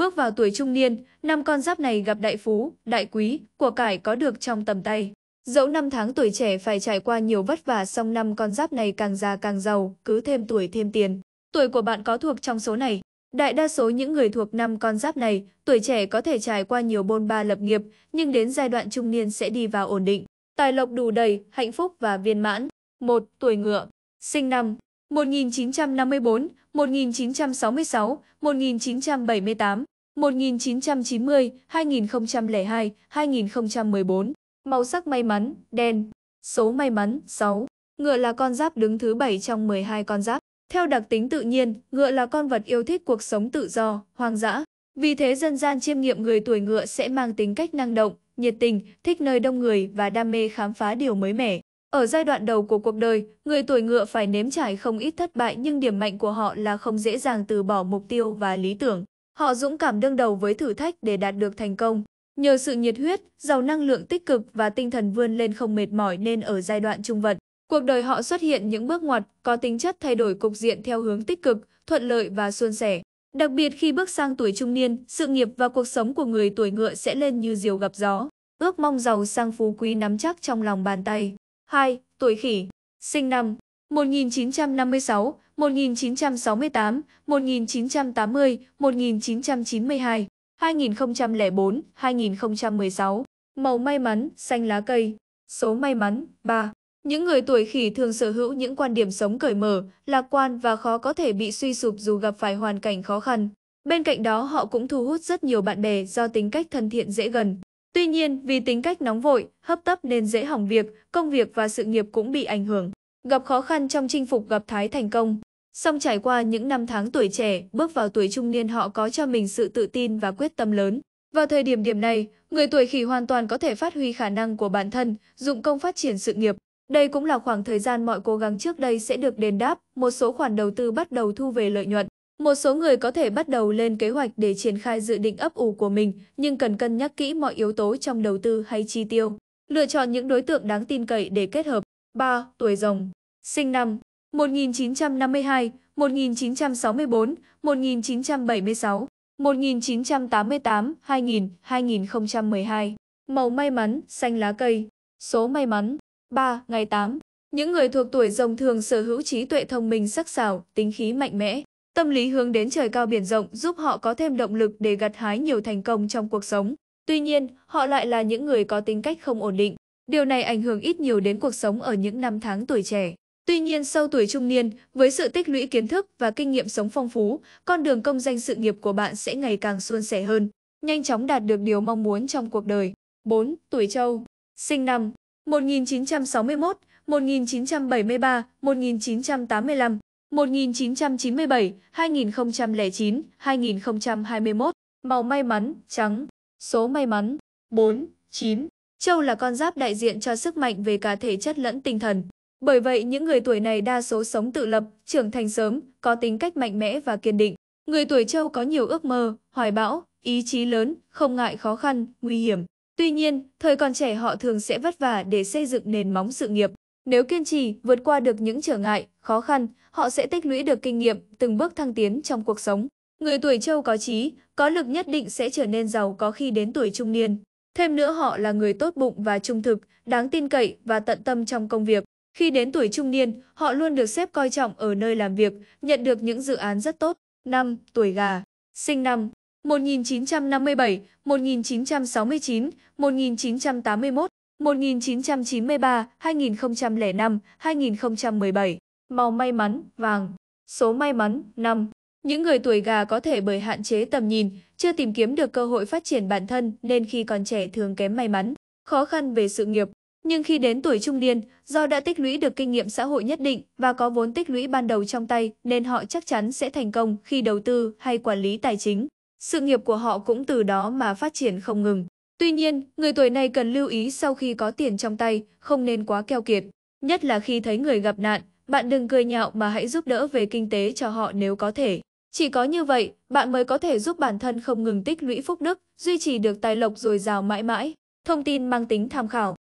Bước vào tuổi trung niên, năm con giáp này gặp đại phú, đại quý, của cải có được trong tầm tay. Dẫu năm tháng tuổi trẻ phải trải qua nhiều vất vả song năm con giáp này càng già càng giàu, cứ thêm tuổi thêm tiền. Tuổi của bạn có thuộc trong số này. Đại đa số những người thuộc năm con giáp này, tuổi trẻ có thể trải qua nhiều bôn ba lập nghiệp, nhưng đến giai đoạn trung niên sẽ đi vào ổn định. Tài lộc đủ đầy, hạnh phúc và viên mãn. 1. Tuổi ngựa Sinh năm 1954, 1966, 1978, 1990, 2002, 2014. Màu sắc may mắn, đen. Số may mắn, 6. Ngựa là con giáp đứng thứ 7 trong 12 con giáp. Theo đặc tính tự nhiên, ngựa là con vật yêu thích cuộc sống tự do, hoang dã. Vì thế dân gian chiêm nghiệm người tuổi ngựa sẽ mang tính cách năng động, nhiệt tình, thích nơi đông người và đam mê khám phá điều mới mẻ. Ở giai đoạn đầu của cuộc đời, người tuổi ngựa phải nếm trải không ít thất bại nhưng điểm mạnh của họ là không dễ dàng từ bỏ mục tiêu và lý tưởng. Họ dũng cảm đương đầu với thử thách để đạt được thành công. Nhờ sự nhiệt huyết, giàu năng lượng tích cực và tinh thần vươn lên không mệt mỏi nên ở giai đoạn trung vận, cuộc đời họ xuất hiện những bước ngoặt có tính chất thay đổi cục diện theo hướng tích cực, thuận lợi và suôn sẻ. Đặc biệt khi bước sang tuổi trung niên, sự nghiệp và cuộc sống của người tuổi ngựa sẽ lên như diều gặp gió. Ước mong giàu sang phú quý nắm chắc trong lòng bàn tay. 2. Tuổi khỉ Sinh năm 1956, 1968, 1980, 1992, 2004, 2016. Màu may mắn, xanh lá cây. Số may mắn, 3. Những người tuổi khỉ thường sở hữu những quan điểm sống cởi mở, lạc quan và khó có thể bị suy sụp dù gặp phải hoàn cảnh khó khăn. Bên cạnh đó họ cũng thu hút rất nhiều bạn bè do tính cách thân thiện dễ gần. Tuy nhiên, vì tính cách nóng vội, hấp tấp nên dễ hỏng việc, công việc và sự nghiệp cũng bị ảnh hưởng. Gặp khó khăn trong chinh phục gặp Thái thành công. Song trải qua những năm tháng tuổi trẻ, bước vào tuổi trung niên họ có cho mình sự tự tin và quyết tâm lớn. Vào thời điểm điểm này, người tuổi khỉ hoàn toàn có thể phát huy khả năng của bản thân, dụng công phát triển sự nghiệp. Đây cũng là khoảng thời gian mọi cố gắng trước đây sẽ được đền đáp, một số khoản đầu tư bắt đầu thu về lợi nhuận. Một số người có thể bắt đầu lên kế hoạch để triển khai dự định ấp ủ của mình, nhưng cần cân nhắc kỹ mọi yếu tố trong đầu tư hay chi tiêu. Lựa chọn những đối tượng đáng tin cậy để kết hợp. 3. Tuổi rồng Sinh năm 1952, 1964, 1976, 1988, 2000, 2012. Màu may mắn, xanh lá cây. Số may mắn 3. Ngày 8 Những người thuộc tuổi rồng thường sở hữu trí tuệ thông minh sắc sảo, tính khí mạnh mẽ. Tâm lý hướng đến trời cao biển rộng giúp họ có thêm động lực để gặt hái nhiều thành công trong cuộc sống. Tuy nhiên, họ lại là những người có tính cách không ổn định, Điều này ảnh hưởng ít nhiều đến cuộc sống ở những năm tháng tuổi trẻ. Tuy nhiên sau tuổi trung niên, với sự tích lũy kiến thức và kinh nghiệm sống phong phú, con đường công danh sự nghiệp của bạn sẽ ngày càng suôn sẻ hơn, nhanh chóng đạt được điều mong muốn trong cuộc đời. 4. Tuổi Trâu Sinh năm 1961, 1973, 1985, 1997, 2009, 2021 Màu may mắn, trắng Số may mắn 4, 9 Châu là con giáp đại diện cho sức mạnh về cả thể chất lẫn tinh thần. Bởi vậy những người tuổi này đa số sống tự lập, trưởng thành sớm, có tính cách mạnh mẽ và kiên định. Người tuổi Châu có nhiều ước mơ, hoài bão, ý chí lớn, không ngại khó khăn, nguy hiểm. Tuy nhiên, thời còn trẻ họ thường sẽ vất vả để xây dựng nền móng sự nghiệp. Nếu kiên trì, vượt qua được những trở ngại, khó khăn, họ sẽ tích lũy được kinh nghiệm, từng bước thăng tiến trong cuộc sống. Người tuổi Châu có trí, có lực nhất định sẽ trở nên giàu có khi đến tuổi trung niên. Thêm nữa họ là người tốt bụng và trung thực, đáng tin cậy và tận tâm trong công việc. Khi đến tuổi trung niên, họ luôn được xếp coi trọng ở nơi làm việc, nhận được những dự án rất tốt. 5. Tuổi gà Sinh năm 1957, 1969, 1981, 1993, 2005, 2017 Màu may mắn, vàng Số may mắn, 5 những người tuổi gà có thể bởi hạn chế tầm nhìn, chưa tìm kiếm được cơ hội phát triển bản thân nên khi còn trẻ thường kém may mắn, khó khăn về sự nghiệp. Nhưng khi đến tuổi trung niên, do đã tích lũy được kinh nghiệm xã hội nhất định và có vốn tích lũy ban đầu trong tay nên họ chắc chắn sẽ thành công khi đầu tư hay quản lý tài chính. Sự nghiệp của họ cũng từ đó mà phát triển không ngừng. Tuy nhiên, người tuổi này cần lưu ý sau khi có tiền trong tay, không nên quá keo kiệt. Nhất là khi thấy người gặp nạn, bạn đừng cười nhạo mà hãy giúp đỡ về kinh tế cho họ nếu có thể. Chỉ có như vậy, bạn mới có thể giúp bản thân không ngừng tích lũy phúc đức, duy trì được tài lộc dồi dào mãi mãi. Thông tin mang tính tham khảo.